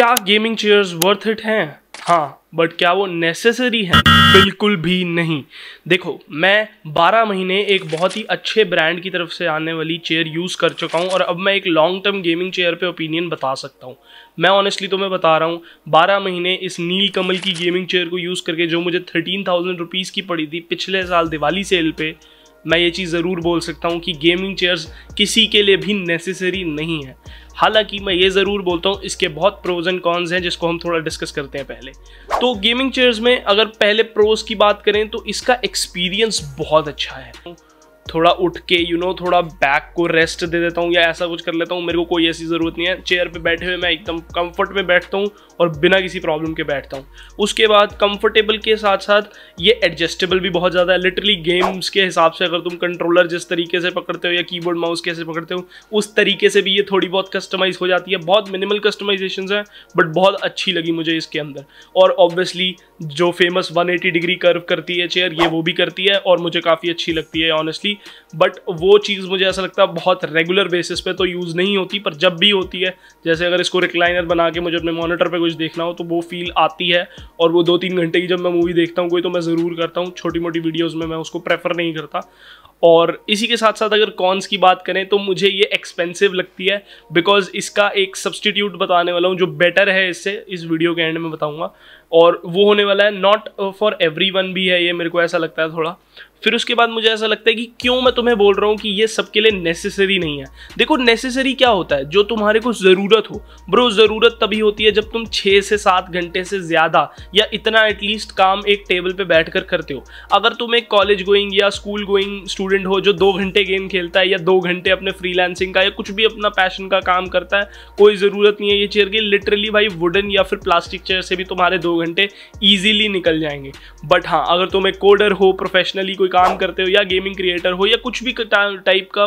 क्या gaming chairs worth it हैं हाँ बट क्या वो नेसेसरी है बिल्कुल भी नहीं देखो मैं 12 महीने एक बहुत ही अच्छे ब्रांड की तरफ से आने वाली चेयर यूज़ कर चुका हूँ और अब मैं एक लॉन्ग टर्म गेमिंग चेयर पे ओपिनियन बता सकता हूँ मैं ऑनेस्टली तो मैं बता रहा हूँ 12 महीने इस नील कमल की गेमिंग चेयर को यूज़ करके जो मुझे थर्टीन थाउजेंड रुपीज़ की पड़ी थी पिछले साल दिवाली सेल पर मैं ये चीज़ ज़रूर बोल सकता हूँ कि गेमिंग चेयर्स किसी के लिए भी नेसेसरी नहीं है हालांकि मैं ये ज़रूर बोलता हूँ इसके बहुत प्रोज एंड कॉन्स हैं जिसको हम थोड़ा डिस्कस करते हैं पहले तो गेमिंग चेयर्स में अगर पहले प्रोज की बात करें तो इसका एक्सपीरियंस बहुत अच्छा है थोड़ा उठ के यू you नो know, थोड़ा बैक को रेस्ट दे देता हूँ या ऐसा कुछ कर लेता हूँ मेरे को कोई ऐसी ज़रूरत नहीं है चेयर पे बैठे हुए मैं एकदम कंफर्ट में बैठता हूँ और बिना किसी प्रॉब्लम के बैठता हूँ उसके बाद कंफर्टेबल के साथ साथ ये एडजस्टेबल भी बहुत ज़्यादा है लिटरली गेम्स के हिसाब से अगर तुम कंट्रोलर जिस तरीके से पकड़ते हो या की माउस कैसे पकड़ते हो उस तरीके से भी ये थोड़ी बहुत कस्टमाइज हो जाती है बहुत मिनिमल कस्टमाइजेशन है बट बहुत अच्छी लगी मुझे इसके अंदर और ऑब्वियसली जो फेमस वन डिग्री कर्व करती है चेयर ये वो भी करती है और मुझे काफ़ी अच्छी लगती है ऑनेस्टली थी बट वो चीज़ मुझे ऐसा लगता है बहुत रेगुलर बेसिस पे तो यूज़ नहीं होती पर जब भी होती है जैसे अगर इसको रिक्लाइनर बना के मुझे अपने मॉनिटर पे कुछ देखना हो तो वो फील आती है और वो दो तीन घंटे की जब मैं मूवी देखता हूँ कोई तो मैं ज़रूर करता हूँ छोटी मोटी वीडियोज़ में मैं उसको प्रेफर नहीं करता और इसी के साथ साथ अगर कॉन्स की बात करें तो मुझे ये एक्सपेंसिव लगती है बिकॉज इसका एक सब्सटीट्यूट बताने वाला हूँ जो बेटर है इससे इस वीडियो के एंड में बताऊँगा और वो होने वाला है नॉट फॉर एवरी वन भी है ये मेरे को ऐसा लगता है थोड़ा फिर उसके बाद मुझे ऐसा लगता है कि क्यों मैं तुम्हें बोल रहा हूँ कि ये सबके लिए नेसेसरी नहीं है देखो नेसेसरी क्या होता है जो तुम्हारे को ज़रूरत हो ब्रो ज़रूरत तभी होती है जब तुम छः से सात घंटे से ज़्यादा या इतना एटलीस्ट काम एक टेबल पर बैठ कर करते हो अगर तुम एक कॉलेज गोइंग या स्कूल गोइंग स्टूडेंट स्टूडेंट हो जो दो घंटे गेम खेलता है या दो घंटे अपने फ्रीलांसिंग का या कुछ भी अपना पैशन का काम करता है कोई ज़रूरत नहीं है ये चेयर की लिटरली भाई वुडन या फिर प्लास्टिक चेयर से भी तुम्हारे दो घंटे ईजिली निकल जाएंगे बट हाँ अगर तुम एक कोडर हो प्रोफेशनली कोई काम करते हो या गेमिंग क्रिएटर हो या कुछ भी टाइप का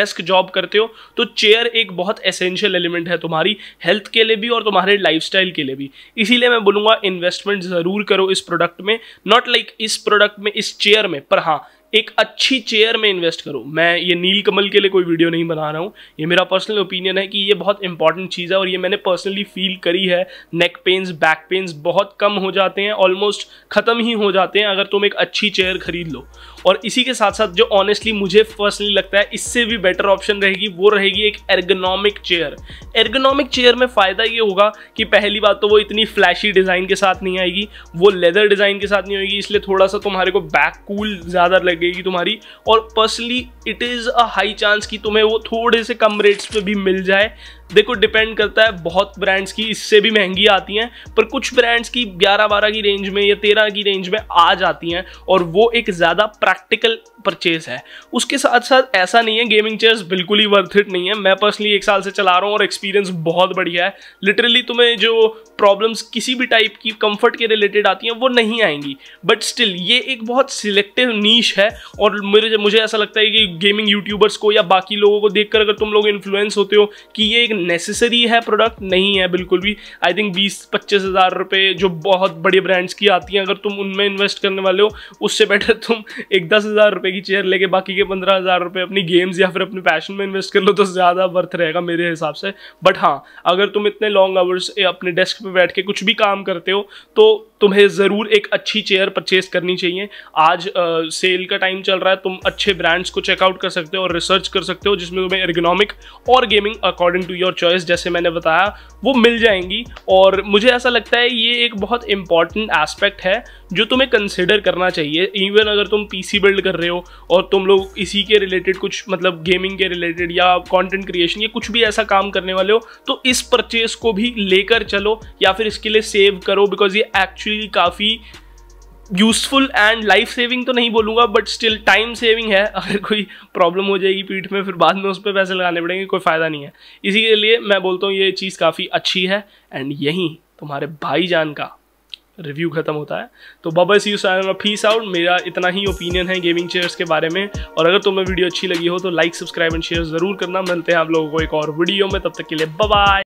डेस्क जॉब करते हो तो चेयर एक बहुत एसेंशियल एलिमेंट है तुम्हारी हेल्थ के लिए भी और तुम्हारे लाइफ के लिए भी इसीलिए मैं बोलूंगा इन्वेस्टमेंट ज़रूर करो इस प्रोडक्ट में नॉट लाइक like इस प्रोडक्ट में इस चेयर में पर हाँ एक अच्छी चेयर में इन्वेस्ट करो मैं ये नील कमल के लिए कोई वीडियो नहीं बना रहा हूँ ये मेरा पर्सनल ओपिनियन है कि ये बहुत इंपॉर्टेंट चीज़ है और ये मैंने पर्सनली फील करी है नेक पेन्स बैक पेन्स बहुत कम हो जाते हैं ऑलमोस्ट ख़त्म ही हो जाते हैं अगर तुम एक अच्छी चेयर खरीद लो और इसी के साथ साथ जो ऑनेस्टली मुझे पर्सनली लगता है इससे भी बेटर ऑप्शन रहेगी वो रहेगी एक एर्गोनॉमिक चेयर एर्गोनॉमिक चेयर में फ़ायदा ये होगा कि पहली बात तो वो इतनी फ्लैशी डिज़ाइन के साथ नहीं आएगी वो लेदर डिज़ाइन के साथ नहीं होगी इसलिए थोड़ा सा तुम्हारे को बैक कूल ज़्यादा लग लगेगी तुम्हारी और personally it is a high chance कि तुम्हें वो थोड़े से कम रेट्स पे भी मिल जाए देखो डिपेंड करता है बहुत ब्रांड्स की इससे भी महंगी आती हैं पर कुछ ब्रांड्स की 11-12 की रेंज में या 13 की रेंज में आ जाती हैं और वो एक ज़्यादा प्रैक्टिकल परचेज है उसके साथ साथ ऐसा नहीं है गेमिंग चेयर्स बिल्कुल ही वर्थ इट नहीं है मैं पर्सनली एक साल से चला रहा हूँ और एक्सपीरियंस बहुत बढ़िया है लिटरली तुम्हें जो प्रॉब्लम्स किसी भी टाइप की कंफर्ट के रिलेटेड आती हैं वो नहीं आएंगी बट स्टिल ये एक बहुत सिलेक्टिव नीश है है और मेरे मुझे ऐसा लगता है कि गेमिंग यूट्यूबर्स को या बाकी लोगों को देखकर अगर तुम लोग इन्फ्लुएंस होते हो कि ये एक नेसेसरी है प्रोडक्ट नहीं है बिल्कुल भी आई थिंक बीस पच्चीस हज़ार रुपये जो बहुत बड़े ब्रांड्स की आती हैं अगर तुम उनमें इन्वेस्ट करने वाले हो उससे बेटर तुम एक दस हज़ार रुपये की चेयर लेके बाकी के पंद्रह हज़ार रुपये अपनी गेम्स या फिर अपने पैशन में इन्वेस्ट कर लो तो ज़्यादा वर्थ रहेगा मेरे हिसाब से बट हाँ अगर तुम इतने लॉन्ग आवर्स अपने डेस्क पर बैठ के कुछ भी काम करते हो तो तुम्हें ज़रूर एक अच्छी चेयर परचेज करनी चाहिए आज आ, सेल का टाइम चल रहा है तुम अच्छे ब्रांड्स को चेकआउट कर सकते हो और रिसर्च कर सकते हो जिसमें तुम्हें इर्गोनॉमिक और gaming according to your choice जैसे मैंने बताया वो मिल जाएंगी और मुझे ऐसा लगता है ये एक बहुत इंपॉर्टेंट एस्पेक्ट है जो तुम्हें कंसिडर करना चाहिए इवन अगर तुम पी बिल्ड कर रहे हो और तुम लोग इसी के रिलेटेड कुछ मतलब गेमिंग के रिलेटेड या कॉन्टेंट क्रिएशन या कुछ भी ऐसा काम करने वाले हो तो इस परचेज को भी लेकर चलो या फिर इसके लिए सेव करो बिकॉज ये एक्चुअली काफ़ी यूजफुल एंड लाइफ सेविंग तो नहीं बोलूँगा बट स्टिल टाइम सेविंग है अगर कोई प्रॉब्लम हो जाएगी पीठ में फिर बाद में उस पर पैसे लगाने पड़ेंगे कोई फ़ायदा नहीं है इसी के लिए मैं बोलता हूँ ये चीज़ काफ़ी अच्छी है एंड यहीं तुम्हारे भाईजान का रिव्यू ख़त्म होता है तो बाबा सी यू फीस आउट मेरा इतना ही ओपिनियन है गेमिंग चेयर्स के बारे में और अगर तुम्हें वीडियो अच्छी लगी हो तो लाइक सब्सक्राइब एंड शेयर ज़रूर करना मिलते हैं आप लोगों को एक और वीडियो में तब तक के लिए बाय